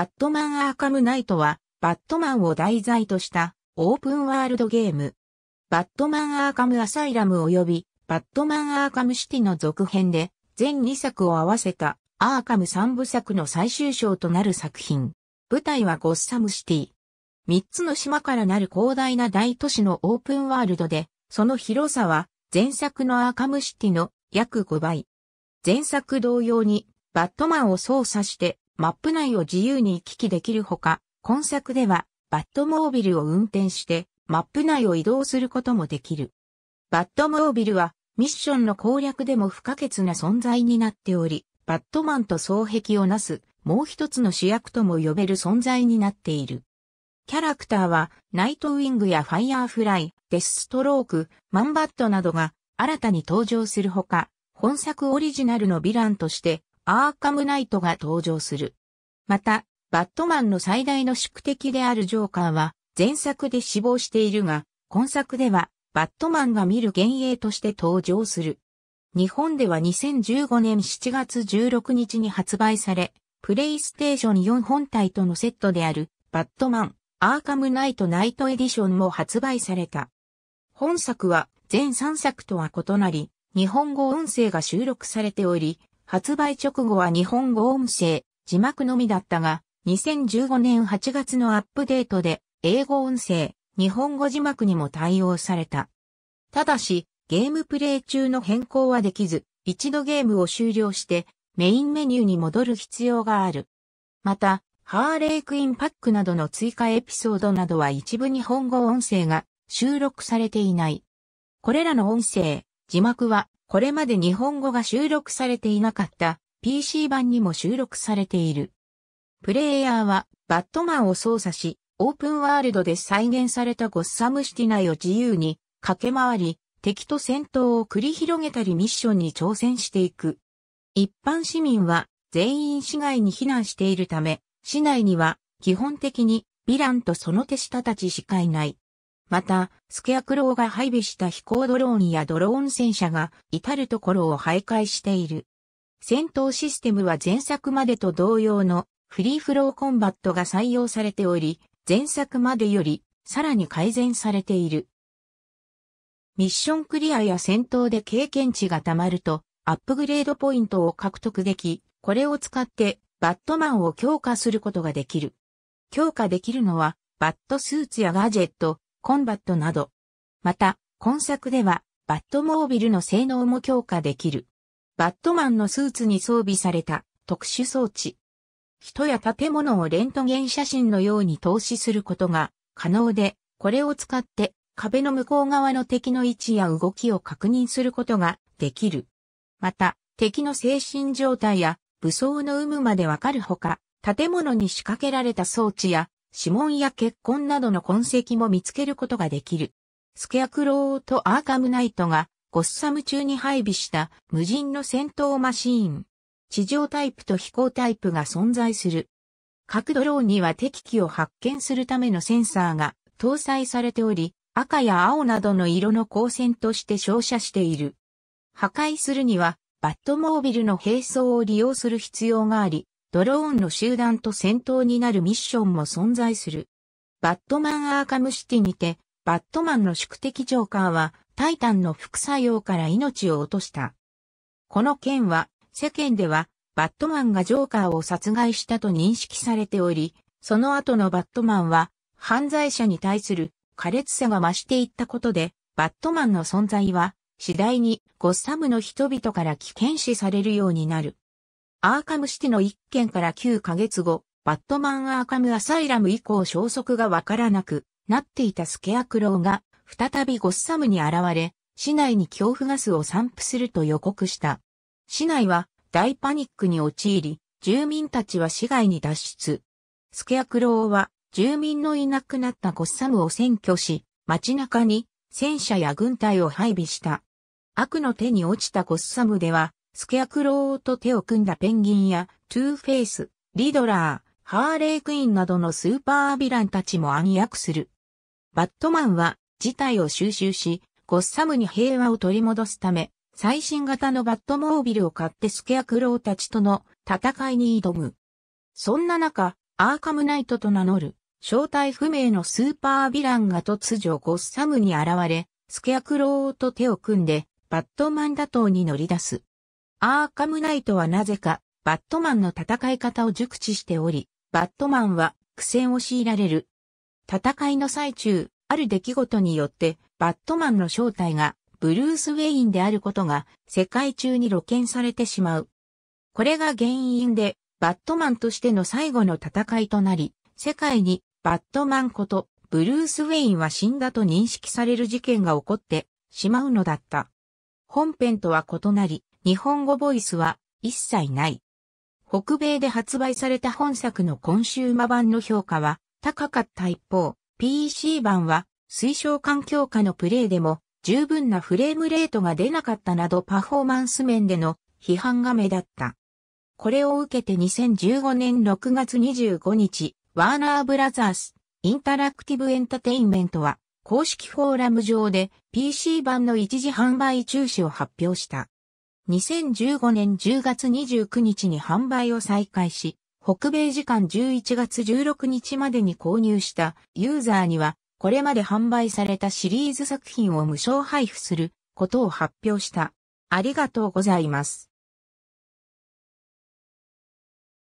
バットマンアーカムナイトは、バットマンを題材としたオープンワールドゲーム。バットマンアーカムアサイラム及びバットマンアーカムシティの続編で、全2作を合わせたアーカム3部作の最終章となる作品。舞台はゴッサムシティ。3つの島からなる広大な大都市のオープンワールドで、その広さは前作のアーカムシティの約5倍。前作同様にバットマンを操作してマップ内を自由に行き来できるほか、今作では、バットモービルを運転して、マップ内を移動することもできる。バットモービルは、ミッションの攻略でも不可欠な存在になっており、バットマンと双璧をなす、もう一つの主役とも呼べる存在になっている。キャラクターは、ナイトウィングやファイアーフライ、デスストローク、マンバットなどが新たに登場するほか、本作オリジナルのヴィランとして、アーカムナイトが登場する。また、バットマンの最大の宿敵であるジョーカーは、前作で死亡しているが、今作では、バットマンが見る幻影として登場する。日本では2015年7月16日に発売され、プレイステーション4本体とのセットである、バットマン、アーカムナイトナイトエディションも発売された。本作は、全3作とは異なり、日本語音声が収録されており、発売直後は日本語音声、字幕のみだったが、2015年8月のアップデートで、英語音声、日本語字幕にも対応された。ただし、ゲームプレイ中の変更はできず、一度ゲームを終了して、メインメニューに戻る必要がある。また、ハーレークインパックなどの追加エピソードなどは一部日本語音声が収録されていない。これらの音声、字幕はこれまで日本語が収録されていなかった PC 版にも収録されている。プレイヤーはバットマンを操作し、オープンワールドで再現されたゴッサムシティ内を自由に駆け回り、敵と戦闘を繰り広げたりミッションに挑戦していく。一般市民は全員市外に避難しているため、市内には基本的にヴィランとその手下たちしかいない。また、スケアクローが配備した飛行ドローンやドローン戦車が至るところを徘徊している。戦闘システムは前作までと同様のフリーフローコンバットが採用されており、前作までよりさらに改善されている。ミッションクリアや戦闘で経験値が貯まるとアップグレードポイントを獲得でき、これを使ってバットマンを強化することができる。強化できるのはバットスーツやガジェット、コンバットなど。また、今作では、バットモービルの性能も強化できる。バットマンのスーツに装備された特殊装置。人や建物をレントゲン写真のように投資することが可能で、これを使って壁の向こう側の敵の位置や動きを確認することができる。また、敵の精神状態や武装の有無までわかるほか、建物に仕掛けられた装置や指紋や血痕などの痕跡も見つけることができる。スケアクローとアーカムナイトがゴッサム中に配備した無人の戦闘マシーン。地上タイプと飛行タイプが存在する。各ドローンには敵機を発見するためのセンサーが搭載されており、赤や青などの色の光線として照射している。破壊するには、バットモービルの並走を利用する必要があり、ドローンの集団と戦闘になるミッションも存在する。バットマンアーカムシティにて、バットマンの宿敵ジョーカーは、タイタンの副作用から命を落とした。この件は、世間では、バットマンがジョーカーを殺害したと認識されており、その後のバットマンは、犯罪者に対する苛烈さが増していったことで、バットマンの存在は、次第にゴッサムの人々から危険視されるようになる。アーカムシティの一件から9ヶ月後、バットマンアーカムアサイラム以降消息がわからなくなっていたスケアクローが再びゴッサムに現れ、市内に恐怖ガスを散布すると予告した。市内は大パニックに陥り、住民たちは市外に脱出。スケアクローは住民のいなくなったゴッサムを占拠し、街中に戦車や軍隊を配備した。悪の手に落ちたゴッサムではスケアクローと手を組んだペンギンや、トゥーフェイス、リドラー、ハーレークイーンなどのスーパーヴィランたちも暗躍する。バットマンは事態を収集し、ゴッサムに平和を取り戻すため、最新型のバットモービルを買ってスケアクローたちとの戦いに挑む。そんな中、アーカムナイトと名乗る、正体不明のスーパーヴィランが突如ゴッサムに現れ、スケアクローと手を組んで、バットマン打倒に乗り出す。アーカムナイトはなぜか、バットマンの戦い方を熟知しており、バットマンは苦戦を強いられる。戦いの最中、ある出来事によって、バットマンの正体がブルース・ウェインであることが世界中に露見されてしまう。これが原因で、バットマンとしての最後の戦いとなり、世界にバットマンことブルース・ウェインは死んだと認識される事件が起こってしまうのだった。本編とは異なり、日本語ボイスは一切ない。北米で発売された本作のコンシューマ版の評価は高かった一方、PC 版は推奨環境下のプレイでも十分なフレームレートが出なかったなどパフォーマンス面での批判が目立った。これを受けて2015年6月25日、ワーナーブラザースインタラクティブエンタテインメントは公式フォーラム上で PC 版の一時販売中止を発表した。2015年10月29日に販売を再開し、北米時間11月16日までに購入したユーザーには、これまで販売されたシリーズ作品を無償配布することを発表した。ありがとうございます。